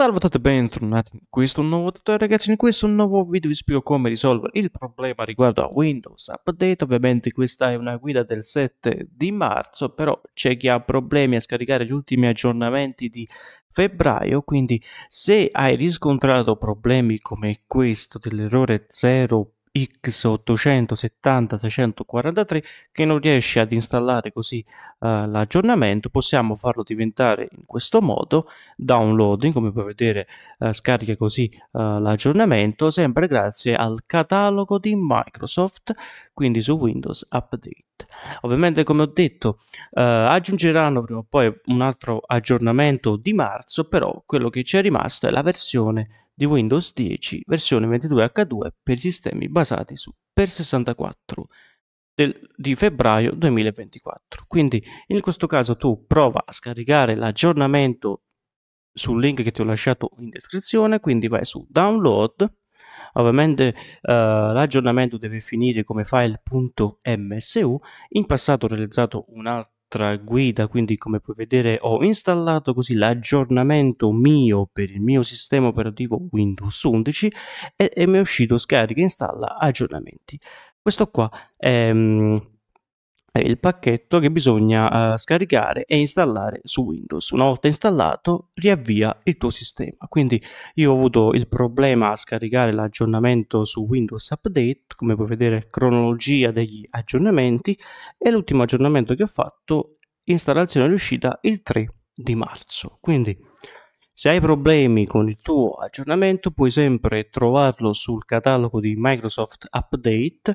Salve a tutti e bentornati in questo nuovo tutorial ragazzi, in questo nuovo video vi spiego come risolvere il problema riguardo a Windows Update, ovviamente questa è una guida del 7 di marzo, però c'è chi ha problemi a scaricare gli ultimi aggiornamenti di febbraio, quindi se hai riscontrato problemi come questo dell'errore 0.1, X870-643 che non riesce ad installare così uh, l'aggiornamento possiamo farlo diventare in questo modo downloading come puoi vedere uh, scarica così uh, l'aggiornamento sempre grazie al catalogo di Microsoft quindi su Windows Update Ovviamente, come ho detto, eh, aggiungeranno prima o poi un altro aggiornamento di marzo, però quello che ci è rimasto è la versione di Windows 10 versione 22H2 per i sistemi basati su Per64 del, di febbraio 2024. Quindi in questo caso tu prova a scaricare l'aggiornamento sul link che ti ho lasciato in descrizione, quindi vai su download, ovviamente eh, l'aggiornamento deve finire come file.msu, in passato ho realizzato un altro un'altra guida, quindi come puoi vedere ho installato così l'aggiornamento mio per il mio sistema operativo Windows 11 e, e mi è uscito scarica, installa, aggiornamenti. Questo qua è mm, è il pacchetto che bisogna uh, scaricare e installare su Windows. Una volta installato, riavvia il tuo sistema. Quindi io ho avuto il problema a scaricare l'aggiornamento su Windows Update, come puoi vedere cronologia degli aggiornamenti e l'ultimo aggiornamento che ho fatto installazione riuscita il 3 di marzo. Quindi se hai problemi con il tuo aggiornamento puoi sempre trovarlo sul catalogo di Microsoft Update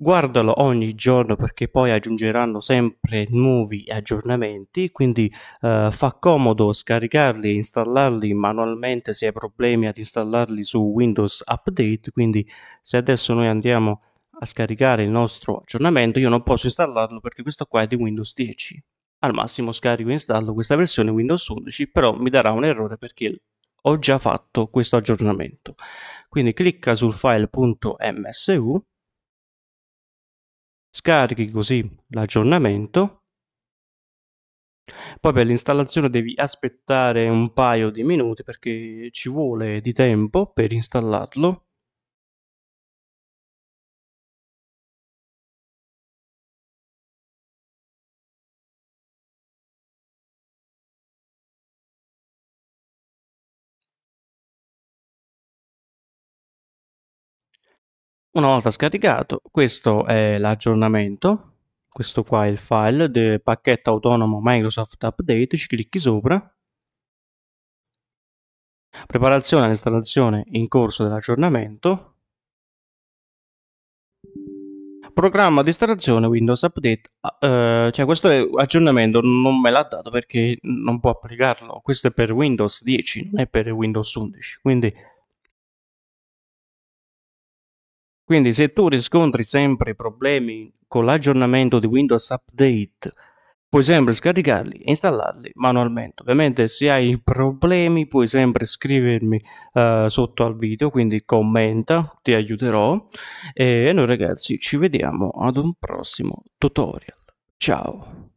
guardalo ogni giorno perché poi aggiungeranno sempre nuovi aggiornamenti quindi eh, fa comodo scaricarli e installarli manualmente se hai problemi ad installarli su Windows Update quindi se adesso noi andiamo a scaricare il nostro aggiornamento io non posso installarlo perché questo qua è di Windows 10 al massimo scarico e installo questa versione Windows 11 però mi darà un errore perché ho già fatto questo aggiornamento quindi clicca sul file.msu scarichi così l'aggiornamento. Poi per l'installazione devi aspettare un paio di minuti perché ci vuole di tempo per installarlo Una volta scaricato, questo è l'aggiornamento, questo qua è il file del pacchetto autonomo Microsoft Update, ci clicchi sopra. Preparazione all'installazione in corso dell'aggiornamento. Programma di installazione Windows Update, ah, eh, cioè questo aggiornamento non me l'ha dato perché non può applicarlo, questo è per Windows 10, non è per Windows 11, quindi Quindi se tu riscontri sempre problemi con l'aggiornamento di Windows Update, puoi sempre scaricarli e installarli manualmente. Ovviamente se hai problemi puoi sempre scrivermi uh, sotto al video, quindi commenta, ti aiuterò. E noi ragazzi ci vediamo ad un prossimo tutorial. Ciao!